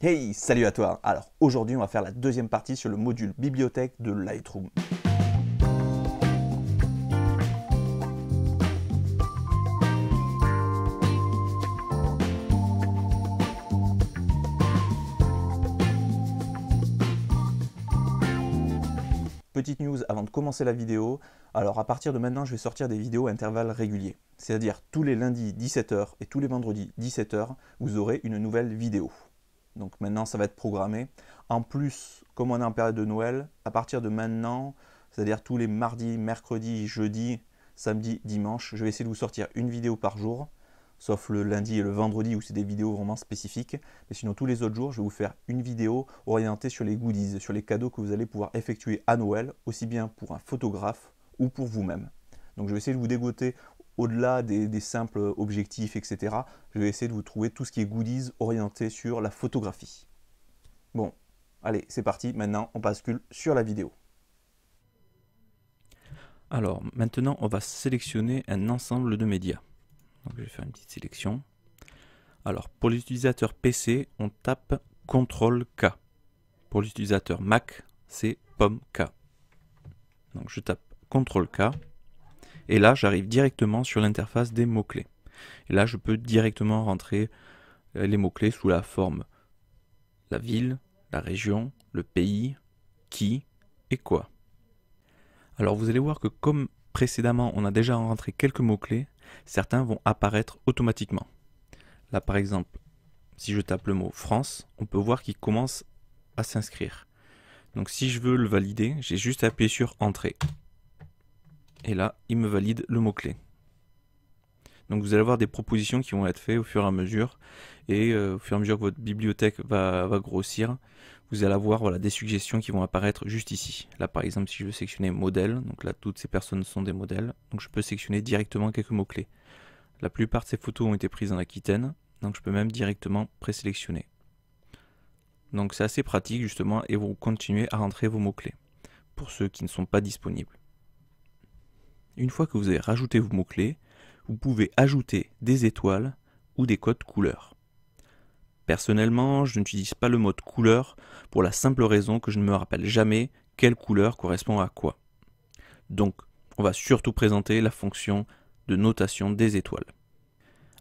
Hey, salut à toi Alors aujourd'hui on va faire la deuxième partie sur le module bibliothèque de Lightroom. Petite news avant de commencer la vidéo, alors à partir de maintenant je vais sortir des vidéos à intervalles réguliers, c'est-à-dire tous les lundis 17h et tous les vendredis 17h vous aurez une nouvelle vidéo. Donc maintenant, ça va être programmé. En plus, comme on est en période de Noël, à partir de maintenant, c'est-à-dire tous les mardis, mercredis, jeudi samedi, dimanche, je vais essayer de vous sortir une vidéo par jour, sauf le lundi et le vendredi où c'est des vidéos vraiment spécifiques. Mais sinon, tous les autres jours, je vais vous faire une vidéo orientée sur les goodies, sur les cadeaux que vous allez pouvoir effectuer à Noël, aussi bien pour un photographe ou pour vous-même. Donc je vais essayer de vous dégoter au-delà des, simples objectifs, etc. Je vais essayer de vous trouver tout ce qui est goodies orienté sur la photographie. Bon, allez, c'est parti, maintenant on bascule sur la vidéo. Alors, maintenant on va sélectionner un ensemble de médias. je vais faire une petite sélection. Alors, pour l'utilisateur PC, on tape CTRL K. Pour l'utilisateur Mac, c'est POM K. Donc je tape CTRL K. Et là, j'arrive directement sur l'interface des mots-clés. Et là, je peux directement rentrer euh, les mots-clés sous la forme la ville, la région, le pays, qui et quoi. Alors vous allez voir que comme précédemment on a déjà rentré quelques mots-clés, certains vont apparaître automatiquement. Là par exemple, si je tape le mot France, on peut voir qu'il commence à s'inscrire. Donc si je veux le valider, j'ai juste à appuyer sur Entrée. Et là, il me valide le mot-clé. Donc vous allez avoir des propositions qui vont être faites au fur et à mesure. Et euh, au fur et à mesure que votre bibliothèque va, grossir, vous allez avoir voilà, des suggestions qui vont apparaître juste ici. Là par exemple, si je veux sélectionner modèle, donc là toutes ces personnes sont des modèles, donc je peux sélectionner directement quelques mots-clés. La plupart de ces photos ont été prises en Aquitaine, donc je peux même directement présélectionner. Donc c'est assez pratique justement et vous continuez à rentrer vos mots-clés pour ceux qui ne sont pas disponibles. Une fois que vous avez rajouté vos mots-clés, vous pouvez ajouter des étoiles ou des codes couleurs. Personnellement, je n'utilise pas le mode couleur pour la simple raison que je ne me rappelle jamais quelle couleur correspond à quoi. Donc, on va surtout présenter la fonction de notation des étoiles.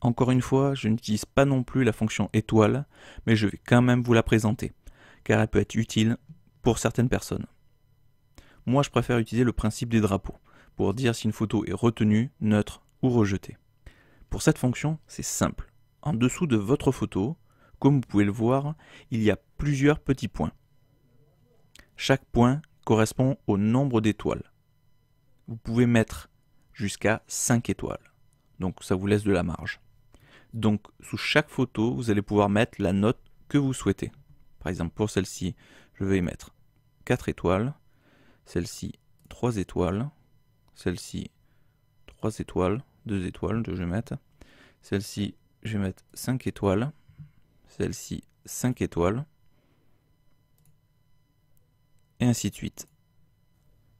Encore une fois, je n'utilise pas non plus la fonction étoile, mais je vais quand même vous la présenter, car elle peut être utile pour certaines personnes. Moi, je préfère utiliser le principe des drapeaux pour dire si une photo est retenue, neutre ou rejetée. Pour cette fonction, c'est simple. En dessous de votre photo, comme vous pouvez le voir, il y a plusieurs petits points. Chaque point correspond au nombre d'étoiles. Vous pouvez mettre jusqu'à 5 étoiles. Donc ça vous laisse de la marge. Donc sous chaque photo, vous allez pouvoir mettre la note que vous souhaitez. Par exemple, pour celle-ci, je vais mettre 4 étoiles, celle-ci 3 étoiles, celle-ci, 3 étoiles, 2 étoiles, 2 je vais mettre. Celle-ci, je vais mettre 5 étoiles. Celle-ci, 5 étoiles. Et ainsi de suite.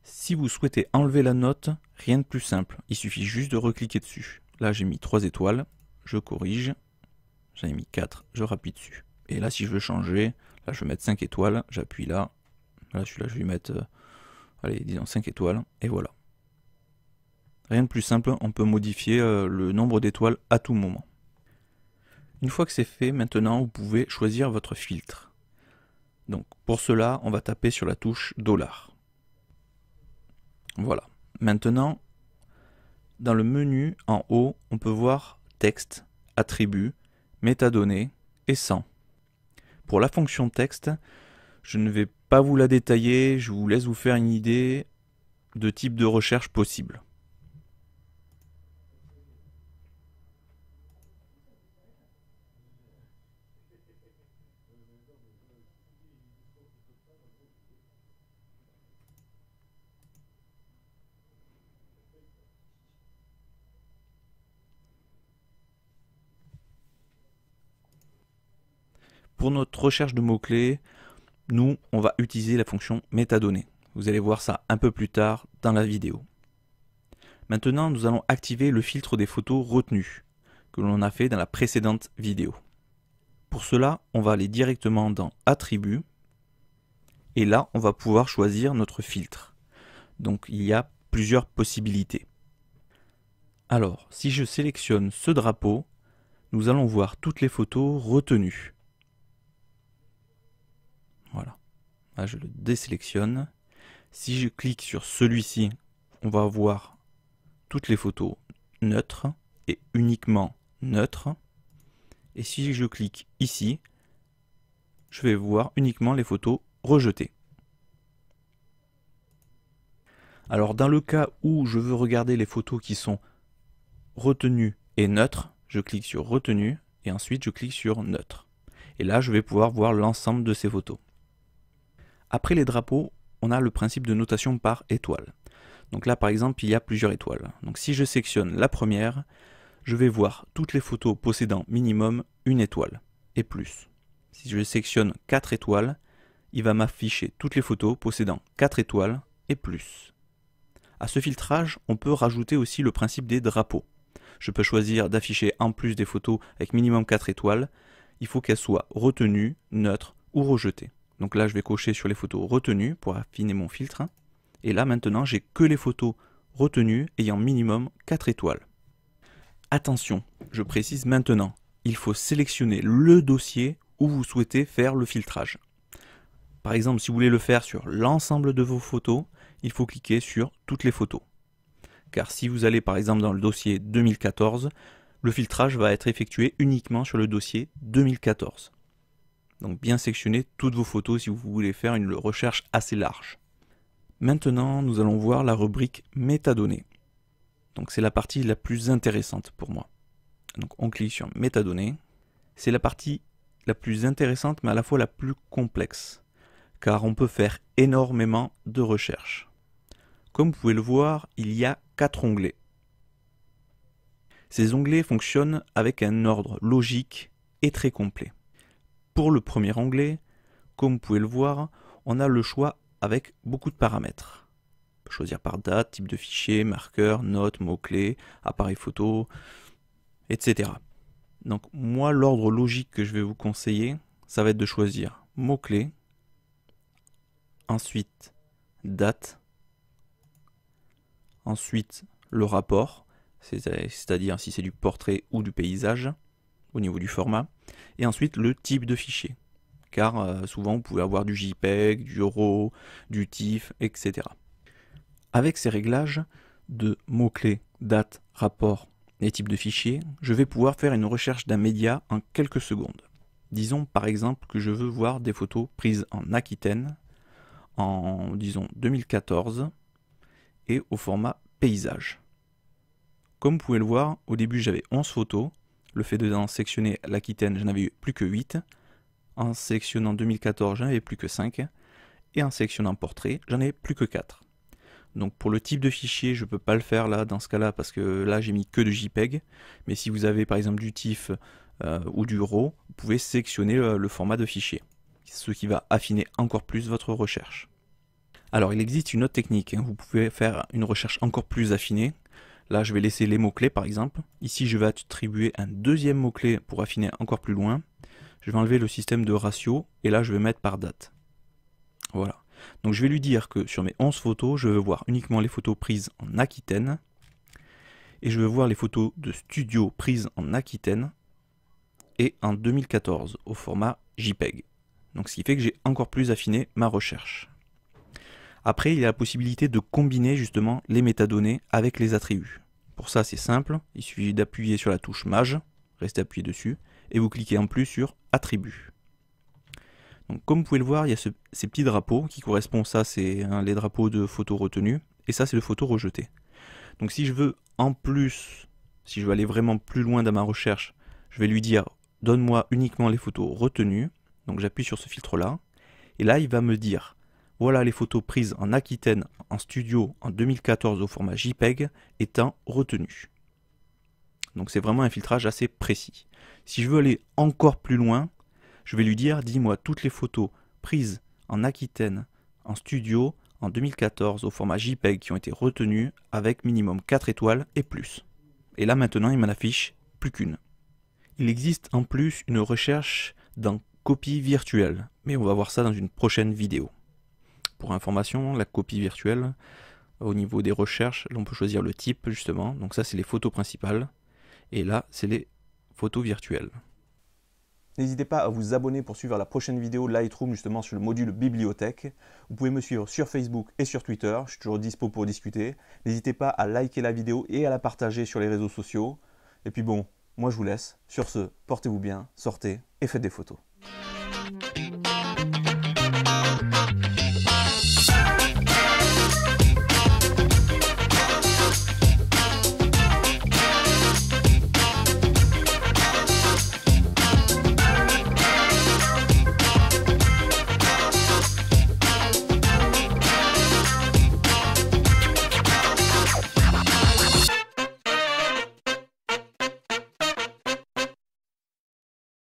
Si vous souhaitez enlever la note, rien de plus simple. Il suffit juste de recliquer dessus. Là, j'ai mis 3 étoiles. Je corrige. J'en ai mis 4. Je rappuie dessus. Et là, si je veux changer, là, je vais mettre 5 étoiles. J'appuie là. Là, celui-là, je vais lui mettre, euh, allez, disons 5 étoiles. Et voilà. Rien de plus simple, on peut modifier euh, le nombre d'étoiles à tout moment. Une fois que c'est fait, maintenant vous pouvez choisir votre filtre. Donc pour cela, on va taper sur la touche dollar. Voilà. Maintenant, dans le menu en haut, on peut voir texte, attributs, métadonnées et 100. Pour la fonction texte, je ne vais pas vous la détailler, je vous laisse vous faire une idée de type de recherche possible. Pour notre recherche de mots-clés, nous, on va utiliser la fonction métadonnées. Vous allez voir ça un peu plus tard dans la vidéo. Maintenant, nous allons activer le filtre des photos retenues que l'on a fait dans la précédente vidéo. Pour cela, on va aller directement dans Attributs et là, on va pouvoir choisir notre filtre. Donc, il y a plusieurs possibilités. Alors, si je sélectionne ce drapeau, nous allons voir toutes les photos retenues. Ah, je le désélectionne. Si je clique sur celui-ci, on va voir toutes les photos neutres et uniquement neutres. Et si je clique ici, je vais voir uniquement les photos rejetées. Alors dans le cas où je veux regarder les photos qui sont retenues et neutres, je clique sur retenues et ensuite je clique sur neutre. Et là, je vais pouvoir voir l'ensemble de ces photos. Après les drapeaux, on a le principe de notation par étoile. Donc là, par exemple, il y a plusieurs étoiles. Donc si je sectionne la première, je vais voir toutes les photos possédant minimum une étoile et plus. Si je sectionne 4 étoiles, il va m'afficher toutes les photos possédant 4 étoiles et plus. À ce filtrage, on peut rajouter aussi le principe des drapeaux. Je peux choisir d'afficher en plus des photos avec minimum 4 étoiles, il faut qu'elles soient retenues, neutres ou rejetées. Donc là, je vais cocher sur les photos retenues pour affiner mon filtre. Hein. Et là, maintenant, j'ai que les photos retenues ayant minimum 4 étoiles. Attention, je précise maintenant, il faut sélectionner le dossier où vous souhaitez faire le filtrage. Par exemple, si vous voulez le faire sur l'ensemble de vos photos, il faut cliquer sur toutes les photos. Car si vous allez par exemple dans le dossier 2014, le filtrage va être effectué uniquement sur le dossier 2014. Donc bien sectionner toutes vos photos si vous voulez faire une recherche assez large. Maintenant, nous allons voir la rubrique métadonnées. Donc c'est la partie la plus intéressante pour moi. Donc on clique sur métadonnées. C'est la partie la plus intéressante mais à la fois la plus complexe car on peut faire énormément de recherches. Comme vous pouvez le voir, il y a quatre onglets. Ces onglets fonctionnent avec un ordre logique et très complet. Pour le premier onglet, comme vous pouvez le voir, on a le choix avec beaucoup de paramètres. choisir par date, type de fichier, marqueur, note, mots-clés, appareil photo, etc. Donc moi, l'ordre logique que je vais vous conseiller, ça va être de choisir mots-clés, ensuite date, ensuite le rapport, c'est-à-dire si c'est du portrait ou du paysage, au niveau du format, et ensuite le type de fichier, car euh, souvent vous pouvez avoir du JPEG, du RAW, du TIFF, etc. Avec ces réglages de mots-clés, date, rapport et type de fichier, je vais pouvoir faire une recherche d'un média en quelques secondes. Disons par exemple que je veux voir des photos prises en Aquitaine en disons 2014 et au format paysage. Comme vous pouvez le voir, au début j'avais 11 photos le fait de sectionner l'Aquitaine, j'en avais eu plus que 8. En sélectionnant 2014, j'en avais plus que 5. Et en sélectionnant portrait, j'en ai plus que 4. Donc pour le type de fichier, je ne peux pas le faire là dans ce cas-là parce que là j'ai mis que de JPEG. Mais si vous avez par exemple du TIFF euh, ou du RAW, vous pouvez sélectionner le, format de fichier, ce qui va affiner encore plus votre recherche. Alors il existe une autre technique, hein. vous pouvez faire une recherche encore plus affinée, Là, je vais laisser les mots-clés par exemple. Ici, je vais attribuer un deuxième mot-clé pour affiner encore plus loin. Je vais enlever le système de ratio et là, je vais mettre par date. Voilà. Donc je vais lui dire que sur mes 11 photos, je veux voir uniquement les photos prises en Aquitaine. Et je veux voir les photos de studio prises en Aquitaine et en 2014 au format JPEG. Donc ce qui fait que j'ai encore plus affiné ma recherche. Après, il y a la possibilité de combiner justement les métadonnées avec les attributs. Pour ça, c'est simple, il suffit d'appuyer sur la touche Mage, restez appuyé dessus, et vous cliquez en plus sur Attributs. Donc, comme vous pouvez le voir, il y a ces petits drapeaux qui correspondent, ça c'est hein, les drapeaux de photos retenues, et ça c'est le photo rejetées. Donc si je veux en plus, si je veux aller vraiment plus loin dans ma recherche, je vais lui dire donne-moi uniquement les photos retenues, donc j'appuie sur ce filtre là, et là il va me dire voilà les photos prises en Aquitaine en studio en 2014 au format JPEG étant retenues. Donc c'est vraiment un filtrage assez précis. Si je veux aller encore plus loin, je vais lui dire dis-moi toutes les photos prises en Aquitaine en studio en 2014 au format JPEG qui ont été retenues avec minimum 4 étoiles et plus. Et là maintenant il m'en affiche plus qu'une. Il existe en plus une recherche dans copie virtuelle, mais on va voir ça dans une prochaine vidéo pour information, la copie virtuelle. Au niveau des recherches, là, on peut choisir le type justement. Donc ça, c'est les photos principales. Et là, c'est les photos virtuelles. N'hésitez pas à vous abonner pour suivre la prochaine vidéo Lightroom justement sur le module bibliothèque. Vous pouvez me suivre sur Facebook et sur Twitter, je suis toujours dispo pour discuter. N'hésitez pas à liker la vidéo et à la partager sur les réseaux sociaux. Et puis bon, moi je vous laisse. Sur ce, portez-vous bien, sortez et faites des photos.